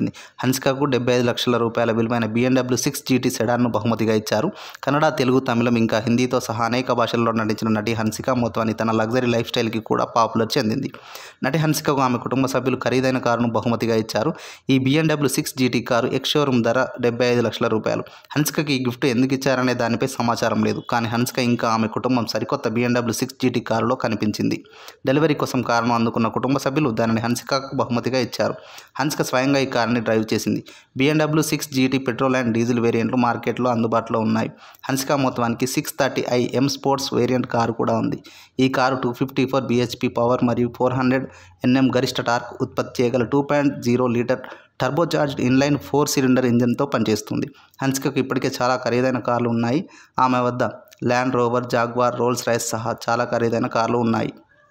ఇచ్చింది హన్స్కాకు డెబ్బై ఐదు లక్షల రూపాయల విలువైన బీఎండబ్ల్యూ సిక్స్ జీటీ సెడాన్ను బహుమతిగా ఇచ్చారు కన్నడ తెలుగు తమిళం ఇంకా హిందీతో సహా అనేక భాషల్లో నటించిన నటి హన్సిక మొత్తాన్ని తన లగ్జరీ లైఫ్ స్టైల్కి కూడా పాపులర్ చెందింది నటి హన్సికకు ఆమె కుటుంబ సభ్యులు ఖరీదైన కారును బహుమతిగా ఇచ్చారు ఈ BMW six GT car ex showroom ధర డెబ్బై ఐదు లక్షల రూపాయలు హన్సికకి ఈ గిఫ్ట్ ఎందుకు ఇచ్చారనే దానిపై సమాచారం లేదు కానీ హన్సిక ఇంకా ఆమె కుటుంబం సరికొత్త బీఎండబ్ల్యూ సిక్స్ జీటీ కారులో కనిపించింది డెలివరీ కోసం కారును అందుకున్న కుటుంబ సభ్యులు దానిని హన్సికకు బహుమతిగా ఇచ్చారు హన్సిక స్వయంగా ఈ కార్ కార్ని డ్రైవ్ చేసింది BMW six GT petrol and diesel వేరియంట్లు మార్కెట్లో అందుబాటులో ఉన్నాయి హన్సికా మొత్తానికి six thirty I M sports variant car కూడా ఉంది ఈ car two fifty four BHP power మరియు ఫోర్ హండ్రెడ్ ఎన్ఎం గరిష్ట టార్క్ ఉత్పత్తి చేయగల two point zero litre turbocharged inline four cylinder ఇంజన్తో పనిచేస్తుంది హన్సికకు ఇప్పటికే చాలా ఖరీదైన కార్లు ఉన్నాయి ఆమె వద్ద Land Rover Jaguar Rolls Royce సహా చాలా ఖరీదైన కార్లు ఉన్నాయి